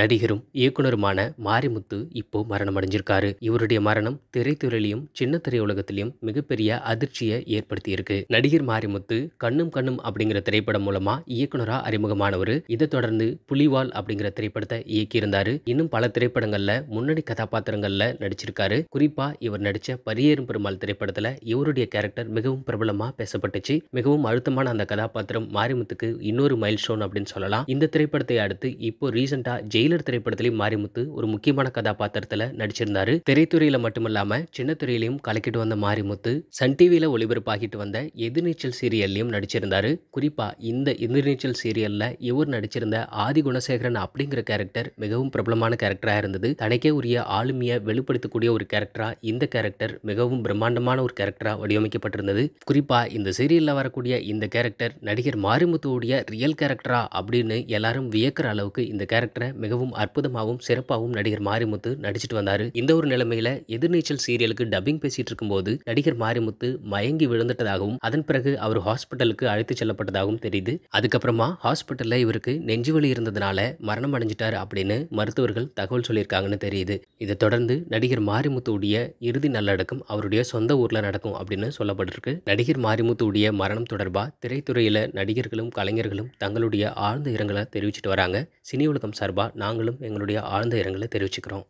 நடிகரும் இயக்குனருமான மாரிமுத்து இப்போ மரணம் அடைஞ்சிருக்காரு இவருடைய மரணம் திரைத்துறையிலும் சின்ன திரையுலகத்திலையும் மிகப்பெரிய அதிர்ச்சியை ஏற்படுத்தியிருக்கு நடிகர் மாரிமுத்து கண்ணும் கண்ணும் அப்படிங்கிற திரைப்படம் மூலமா இயக்குனரா அறிமுகமானவர் இதை தொடர்ந்து புலிவால் அப்படிங்கிற திரைப்படத்தை இயக்கியிருந்தாரு இன்னும் பல திரைப்படங்கள்ல முன்னணி கதாபாத்திரங்கள்ல நடிச்சிருக்காரு குறிப்பா இவர் நடிச்ச பரியேறும் பெருமாள் திரைப்படத்துல இவருடைய கேரக்டர் மிகவும் பிரபலமா பேசப்பட்டுச்சு மிகவும் அழுத்தமான அந்த கதாபாத்திரம் மாரிமுத்துக்கு இன்னொரு மைல் ஸ்டோன் அப்படின்னு சொல்லலாம் இந்த திரைப்படத்தை அடுத்து இப்போ ரீசெண்டா ஜெய் ஜெயிலர் திரைப்படத்திலையும் மாரிமுத்து ஒரு முக்கியமான கதாபாத்திரத்தில் நடிச்சிருந்தாரு திரைத்துறையில் மட்டுமில்லாம சின்ன துறையிலையும் கலக்கிட்டு வந்த மாரிமுத்து சன் டிவியில ஒளிபரப்பாகிட்டு வந்த எதிர்நீச்சல் சீரியல்லையும் நடிச்சிருந்தாரு குறிப்பா இந்த எதிர்நீச்சல் சீரியல்ல இவர் நடிச்சிருந்த ஆதி குணசேகரன் அப்படிங்கிற கேரக்டர் மிகவும் பிரபலமான கேரக்டரா இருந்தது தனக்கே உரிய ஆளுமையை வெளிப்படுத்தக்கூடிய ஒரு கேரக்டரா இந்த கேரக்டர் மிகவும் பிரம்மாண்டமான ஒரு கேரக்டரா வடிவமைக்கப்பட்டிருந்தது குறிப்பா இந்த சீரியல்ல வரக்கூடிய இந்த கேரக்டர் நடிகர் மாரிமுத்துவுடைய ரியல் கேரக்டரா அப்படின்னு எல்லாரும் வியக்கிற அளவுக்கு இந்த கேரக்டரை மிக மிகவும் அற்புதமாகவும் சிறப்பாகவும் நடிகர் மாரிமுத்து நடிச்சிட்டு வந்தார் இந்த ஒரு நிலைமையில எதிர்நீச்சல் சீரியலுக்கு டப்பிங் பேசிட்டு இருக்கும்போது நடிகர் மாரிமுத்து மயங்கி விழுந்துட்டதாகவும் அதன் பிறகு அவர் ஹாஸ்பிட்டலுக்கு அழைத்து செல்லப்பட்டதாகவும் தெரியுது அதுக்கப்புறமா ஹாஸ்பிட்டல்ல இவருக்கு நெஞ்சுவலி இருந்ததுனால மரணம் அடைஞ்சிட்டாரு அப்படின்னு மருத்துவர்கள் தகவல் சொல்லியிருக்காங்கன்னு தெரியுது இதை தொடர்ந்து நடிகர் மாரிமுத்துடைய இறுதி நல்லடக்கம் அவருடைய சொந்த ஊரில் நடக்கும் அப்படின்னு சொல்லப்பட்டிருக்கு நடிகர் மாரிமுத்துடைய மரணம் தொடர்பாக திரைத்துறையில் நடிகர்களும் கலைஞர்களும் தங்களுடைய ஆழ்ந்த இரங்கலை தெரிவிச்சிட்டு வராங்க சினி உலகம் சார்பா நாங்களும் எங்களுடைய ஆழ்ந்த இரங்கலை தெரிவிச்சுக்கிறோம்